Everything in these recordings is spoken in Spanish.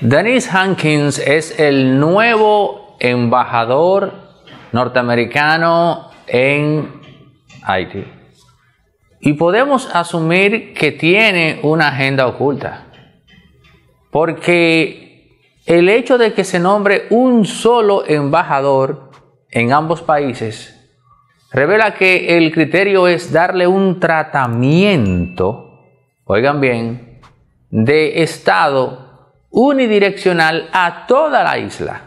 Dennis Hankins es el nuevo embajador norteamericano en Haití. Y podemos asumir que tiene una agenda oculta. Porque el hecho de que se nombre un solo embajador en ambos países revela que el criterio es darle un tratamiento, oigan bien, de Estado unidireccional a toda la isla,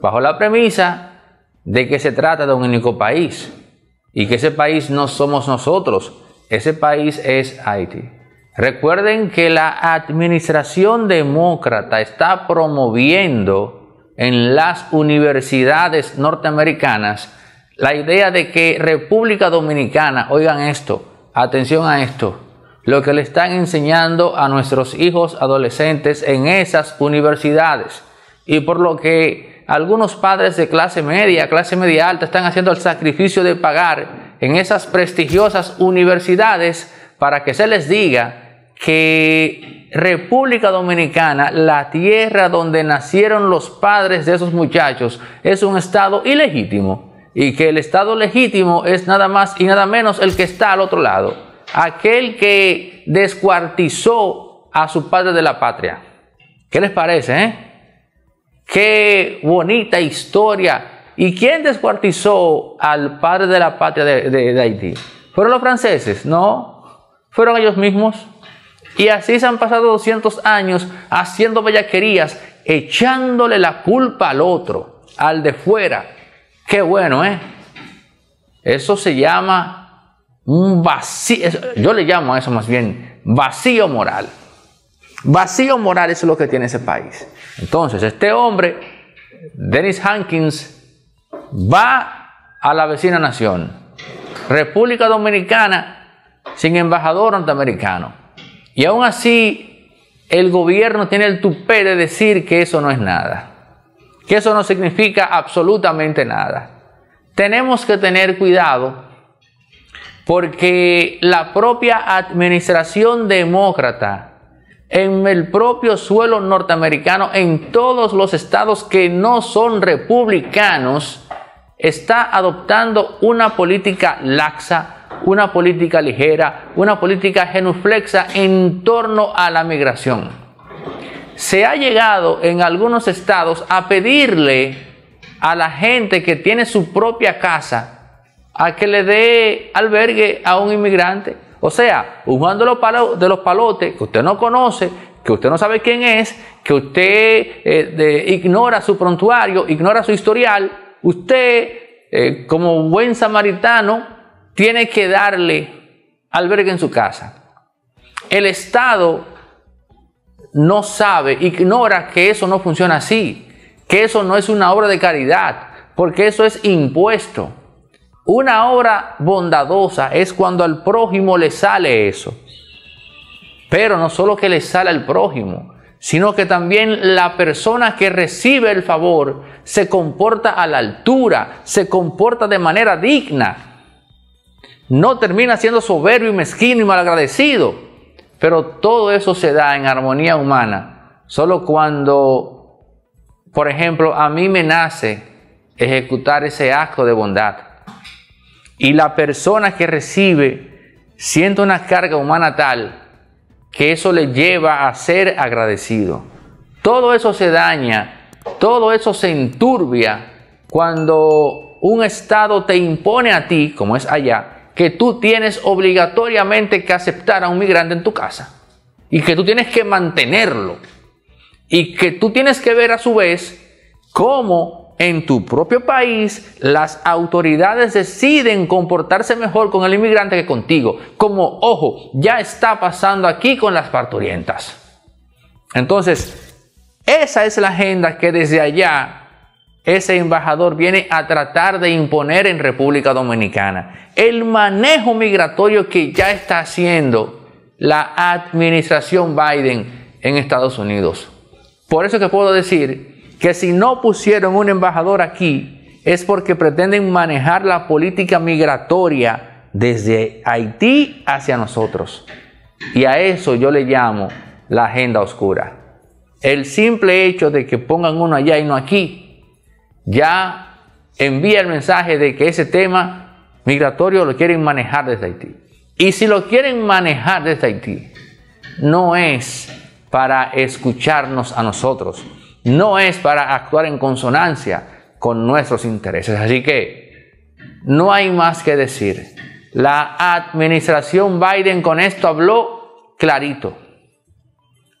bajo la premisa de que se trata de un único país y que ese país no somos nosotros, ese país es Haití. Recuerden que la administración demócrata está promoviendo en las universidades norteamericanas la idea de que República Dominicana, oigan esto, atención a esto, lo que le están enseñando a nuestros hijos adolescentes en esas universidades y por lo que algunos padres de clase media, clase media alta, están haciendo el sacrificio de pagar en esas prestigiosas universidades para que se les diga que República Dominicana, la tierra donde nacieron los padres de esos muchachos, es un estado ilegítimo y que el estado legítimo es nada más y nada menos el que está al otro lado aquel que descuartizó a su padre de la patria. ¿Qué les parece? Eh? Qué bonita historia. ¿Y quién descuartizó al padre de la patria de, de Haití? ¿Fueron los franceses? No, fueron ellos mismos. Y así se han pasado 200 años haciendo bellaquerías, echándole la culpa al otro, al de fuera. Qué bueno, ¿eh? Eso se llama un vacío, yo le llamo a eso más bien vacío moral. Vacío moral es lo que tiene ese país. Entonces, este hombre, Dennis Hankins, va a la vecina nación, República Dominicana, sin embajador norteamericano. Y aún así, el gobierno tiene el tupé de decir que eso no es nada, que eso no significa absolutamente nada. Tenemos que tener cuidado porque la propia administración demócrata en el propio suelo norteamericano, en todos los estados que no son republicanos, está adoptando una política laxa, una política ligera, una política genuflexa en torno a la migración. Se ha llegado en algunos estados a pedirle a la gente que tiene su propia casa, a que le dé albergue a un inmigrante. O sea, un de los, de los Palotes que usted no conoce, que usted no sabe quién es, que usted eh, ignora su prontuario, ignora su historial, usted, eh, como buen samaritano, tiene que darle albergue en su casa. El Estado no sabe, ignora que eso no funciona así, que eso no es una obra de caridad, porque eso es impuesto. Una obra bondadosa es cuando al prójimo le sale eso. Pero no solo que le sale al prójimo, sino que también la persona que recibe el favor se comporta a la altura, se comporta de manera digna. No termina siendo soberbio y mezquino y malagradecido. Pero todo eso se da en armonía humana. Solo cuando, por ejemplo, a mí me nace ejecutar ese acto de bondad y la persona que recibe siente una carga humana tal que eso le lleva a ser agradecido. Todo eso se daña, todo eso se enturbia cuando un Estado te impone a ti, como es allá, que tú tienes obligatoriamente que aceptar a un migrante en tu casa y que tú tienes que mantenerlo y que tú tienes que ver a su vez cómo en tu propio país las autoridades deciden comportarse mejor con el inmigrante que contigo, como, ojo, ya está pasando aquí con las parturientas. Entonces, esa es la agenda que desde allá ese embajador viene a tratar de imponer en República Dominicana. El manejo migratorio que ya está haciendo la administración Biden en Estados Unidos. Por eso que puedo decir que si no pusieron un embajador aquí es porque pretenden manejar la política migratoria desde Haití hacia nosotros. Y a eso yo le llamo la agenda oscura. El simple hecho de que pongan uno allá y no aquí, ya envía el mensaje de que ese tema migratorio lo quieren manejar desde Haití. Y si lo quieren manejar desde Haití, no es para escucharnos a nosotros, no es para actuar en consonancia con nuestros intereses. Así que no hay más que decir. La administración Biden con esto habló clarito.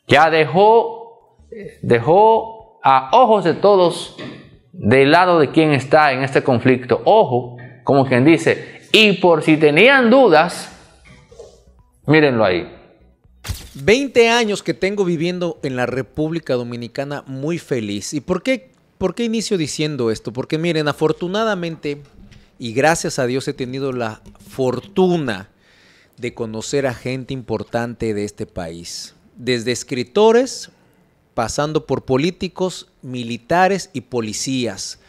Ya dejó, dejó a ojos de todos del lado de quien está en este conflicto. Ojo, como quien dice, y por si tenían dudas, mírenlo ahí. 20 años que tengo viviendo en la República Dominicana muy feliz. ¿Y por qué, por qué inicio diciendo esto? Porque miren, afortunadamente y gracias a Dios he tenido la fortuna de conocer a gente importante de este país. Desde escritores, pasando por políticos, militares y policías.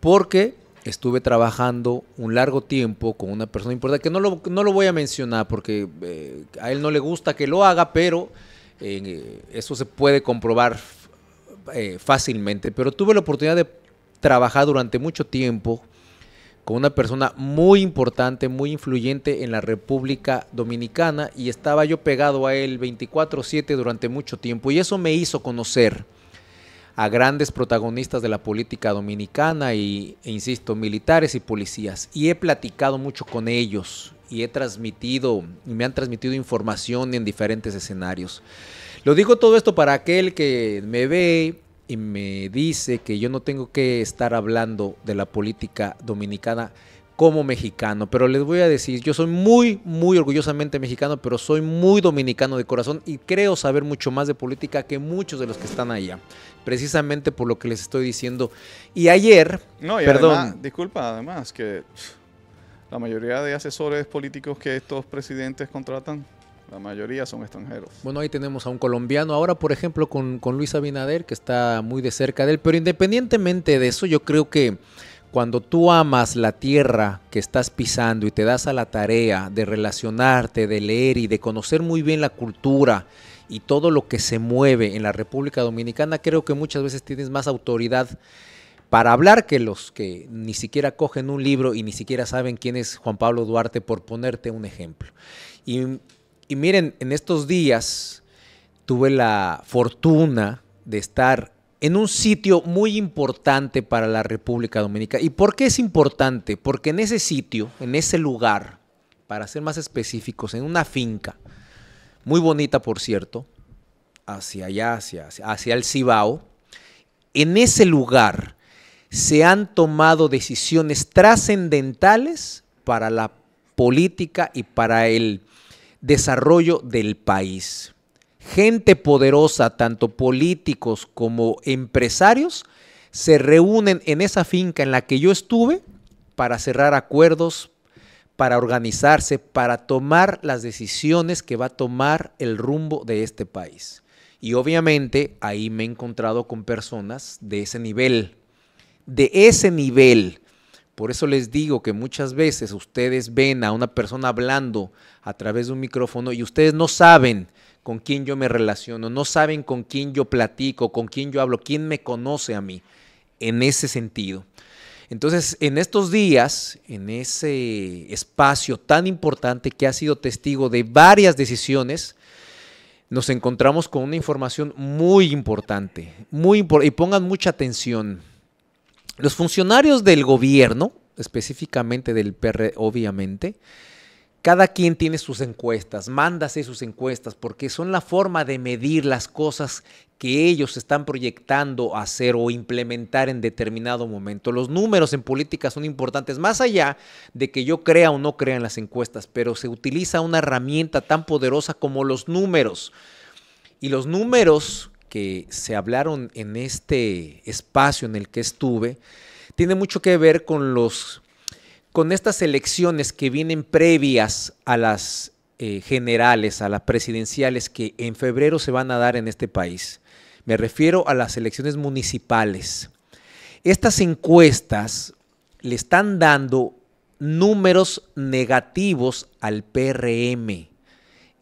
Porque estuve trabajando un largo tiempo con una persona importante, que no lo, voy a mencionar porque eh, a él no le gusta que lo haga, pero eh, eso se puede comprobar eh, fácilmente. Pero tuve la oportunidad de trabajar durante mucho tiempo con una persona muy importante, muy influyente en la República Dominicana y estaba yo pegado a él 24/7 durante mucho tiempo y eso me hizo conocer a grandes protagonistas de la política dominicana y, e insisto, militares y policías. Y he platicado mucho con ellos y he transmitido, y me han transmitido información en diferentes escenarios. Lo digo todo esto para aquel que me ve y me dice que yo no tengo que estar hablando de la política dominicana como mexicano. Pero les voy a decir, yo soy muy, muy orgullosamente mexicano, pero soy muy dominicano de corazón y creo saber mucho más de política que muchos de los que están allá. Precisamente por lo que les estoy diciendo. Y ayer, no, perdón. disculpa, además, que la mayoría de asesores políticos que estos presidentes contratan la mayoría son extranjeros. Bueno, ahí tenemos a un colombiano ahora, por ejemplo, con, Luis Abinader, que está muy de cerca de él. Pero independientemente de eso, yo creo que cuando tú amas la tierra que estás pisando y te das a la tarea de relacionarte, de leer y de conocer muy bien la cultura y todo lo que se mueve en la República Dominicana, creo que muchas veces tienes más autoridad para hablar que los que ni siquiera cogen un libro y ni siquiera saben quién es Juan Pablo Duarte, por ponerte un ejemplo. Y, miren, en estos días tuve la fortuna de estar en un sitio muy importante para la República Dominicana. ¿Y por qué es importante? Porque en ese sitio, en ese lugar, para ser más específicos, en una finca, muy bonita por cierto, hacia allá, hacia, hacia el Cibao, en ese lugar se han tomado decisiones trascendentales para la política y para el desarrollo del país gente poderosa, tanto políticos como empresarios, se reúnen en esa finca en la que yo estuve para cerrar acuerdos, para organizarse, para tomar las decisiones que va a tomar el rumbo de este país. Y obviamente ahí me he encontrado con personas de ese nivel, de ese nivel. Por eso les digo que muchas veces ustedes ven a una persona hablando a través de un micrófono y ustedes no saben con quién yo me relaciono, no saben con quién yo platico, con quién yo hablo, quién me conoce a mí en ese sentido. Entonces, en estos días, en ese espacio tan importante que ha sido testigo de varias decisiones, nos encontramos con una información muy importante, muy importante y pongan mucha atención. Los funcionarios del gobierno, específicamente del PR, obviamente, cada quien tiene sus encuestas, mándase sus encuestas porque son la forma de medir las cosas que ellos están proyectando hacer o implementar en determinado momento. Los números en política son importantes, más allá de que yo crea o no crea en las encuestas, pero se utiliza una herramienta tan poderosa como los números. Y los números que se hablaron en este espacio en el que estuve, tiene mucho que ver con los con estas elecciones que vienen previas a las eh, generales, a las presidenciales que en febrero se van a dar en este país, me refiero a las elecciones municipales, estas encuestas le están dando números negativos al PRM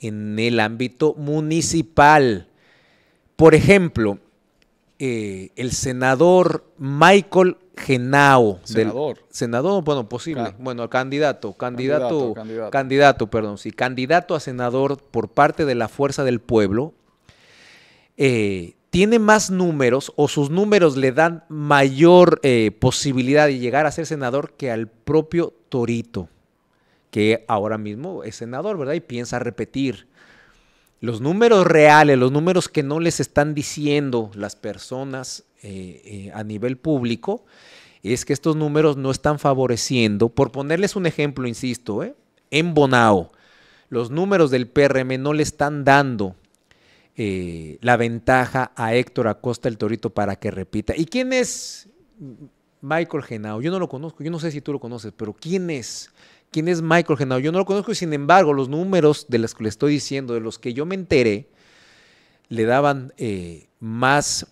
en el ámbito municipal. Por ejemplo, eh, el senador Michael Genao. Senador. senador, bueno, posible. bueno, candidato, candidato, candidato, perdón, sí, candidato a senador por parte de la Fuerza del Pueblo, eh, tiene más números o sus números le dan mayor eh, posibilidad de llegar a ser senador que al propio Torito, que ahora mismo es senador, ¿verdad? Y piensa repetir los números reales, los números que no les están diciendo las personas eh, eh, a nivel público, es que estos números no están favoreciendo. Por ponerles un ejemplo, insisto, eh, en Bonao, los números del PRM no le están dando la ventaja a Héctor Acosta el Torito para que repita. ¿Y quién es Michael Genao? Yo no lo conozco, yo no sé si tú lo conoces, pero ¿quién es? quién es Michael Genao. Yo no lo conozco y sin embargo los números de los que le estoy diciendo, de los que yo me enteré, le daban eh, más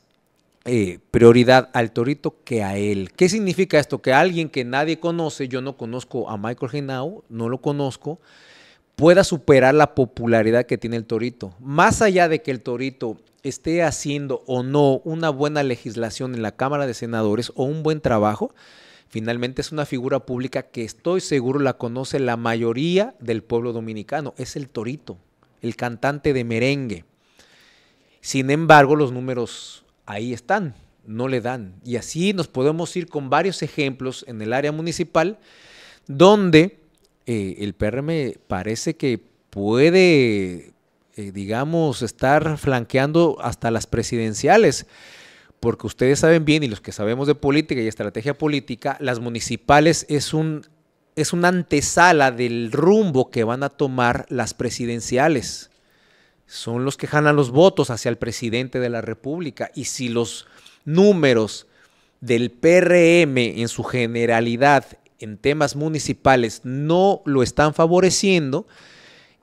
eh, prioridad al torito que a él. ¿Qué significa esto? Que alguien que nadie conoce, yo no conozco a Michael Genao, no lo conozco, pueda superar la popularidad que tiene el torito. Más allá de que el torito esté haciendo o no una buena legislación en la Cámara de Senadores o un buen trabajo, Finalmente es una figura pública que estoy seguro la conoce la mayoría del pueblo dominicano. Es el Torito, el cantante de merengue. Sin embargo, los números ahí están, no le dan. Y así nos podemos ir con varios ejemplos en el área municipal donde eh, el PRM parece que puede, eh, digamos, estar flanqueando hasta las presidenciales porque ustedes saben bien, y los que sabemos de política y estrategia política, las municipales es un es una antesala del rumbo que van a tomar las presidenciales. Son los que ganan los votos hacia el presidente de la República. Y si los números del PRM en su generalidad en temas municipales no lo están favoreciendo,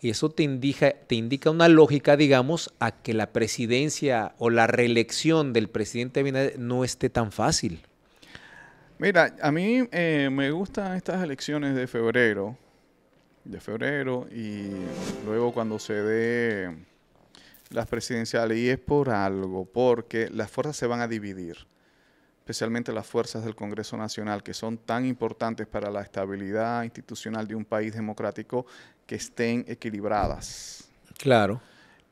y eso te indica, te indica una lógica, digamos, a que la presidencia o la reelección del presidente Abinader no esté tan fácil. Mira, a mí eh, me gustan estas elecciones de febrero, de febrero, y luego cuando se dé las presidenciales, y es por algo, porque las fuerzas se van a dividir especialmente las fuerzas del Congreso Nacional, que son tan importantes para la estabilidad institucional de un país democrático, que estén equilibradas. Claro.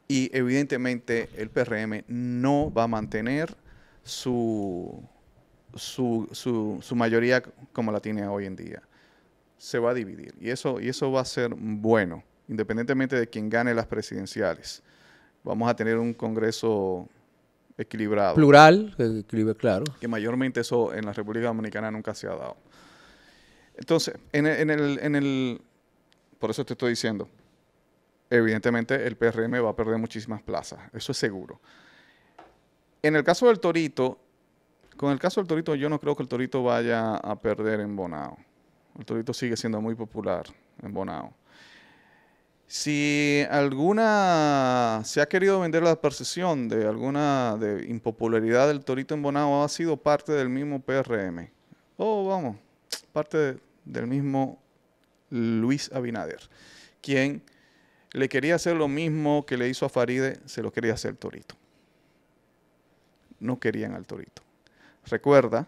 Y evidentemente el PRM no va a mantener su, su, su, su mayoría como la tiene hoy en día. Se va a dividir y eso, y eso va a ser bueno, independientemente de quien gane las presidenciales. Vamos a tener un Congreso equilibrado. Plural, claro. Que mayormente eso en la República Dominicana nunca se ha dado. Entonces, en el, en el por eso te estoy diciendo, evidentemente el PRM va a perder muchísimas plazas, eso es seguro. En el caso del Torito, con el caso del Torito yo no creo que el Torito vaya a perder en Bonao. El Torito sigue siendo muy popular en Bonao. Si alguna se ha querido vender la percepción de alguna de impopularidad del Torito en Bonao ha sido parte del mismo PRM. O oh, vamos, parte del mismo Luis Abinader, quien le quería hacer lo mismo que le hizo a Faride, se lo quería hacer el Torito. No querían al Torito. Recuerda